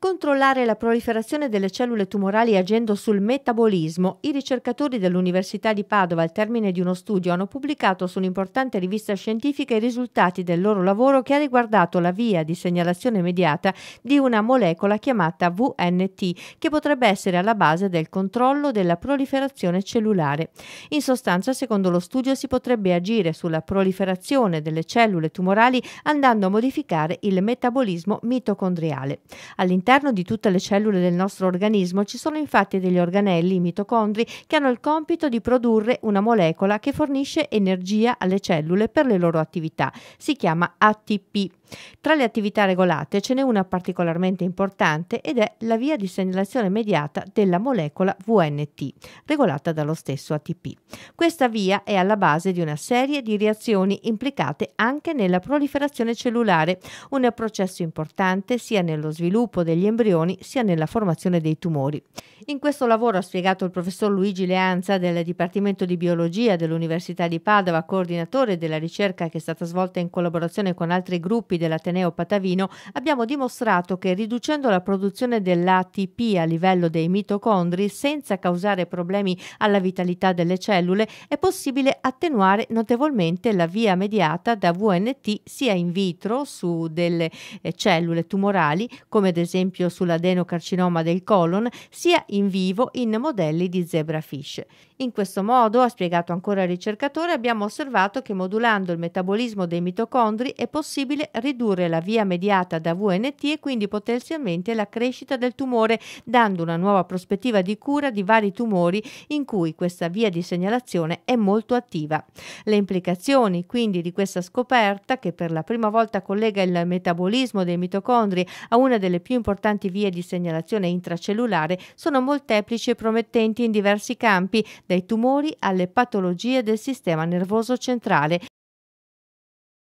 Controllare la proliferazione delle cellule tumorali agendo sul metabolismo, i ricercatori dell'Università di Padova al termine di uno studio hanno pubblicato su un'importante rivista scientifica i risultati del loro lavoro che ha riguardato la via di segnalazione mediata di una molecola chiamata VNT che potrebbe essere alla base del controllo della proliferazione cellulare. In sostanza, secondo lo studio, si potrebbe agire sulla proliferazione delle cellule tumorali andando a modificare il metabolismo mitocondriale. All'interno All'interno di tutte le cellule del nostro organismo ci sono infatti degli organelli, i mitocondri, che hanno il compito di produrre una molecola che fornisce energia alle cellule per le loro attività. Si chiama ATP. Tra le attività regolate ce n'è una particolarmente importante ed è la via di segnalazione mediata della molecola VNT, regolata dallo stesso ATP. Questa via è alla base di una serie di reazioni implicate anche nella proliferazione cellulare, un processo importante sia nello sviluppo degli degli embrioni sia nella formazione dei tumori. In questo lavoro, ha spiegato il professor Luigi Leanza del Dipartimento di Biologia dell'Università di Padova, coordinatore della ricerca che è stata svolta in collaborazione con altri gruppi dell'Ateneo Patavino, abbiamo dimostrato che riducendo la produzione dell'ATP a livello dei mitocondri senza causare problemi alla vitalità delle cellule è possibile attenuare notevolmente la via mediata da VNT sia in vitro su delle eh, cellule tumorali come ad esempio esempio sull'adenocarcinoma del colon, sia in vivo in modelli di zebrafish. In questo modo, ha spiegato ancora il ricercatore, abbiamo osservato che modulando il metabolismo dei mitocondri è possibile ridurre la via mediata da VNT e quindi potenzialmente la crescita del tumore, dando una nuova prospettiva di cura di vari tumori in cui questa via di segnalazione è molto attiva. Le implicazioni quindi di questa scoperta, che per la prima volta collega il metabolismo dei mitocondri a una delle più importanti importanti vie di segnalazione intracellulare sono molteplici e promettenti in diversi campi, dai tumori alle patologie del sistema nervoso centrale,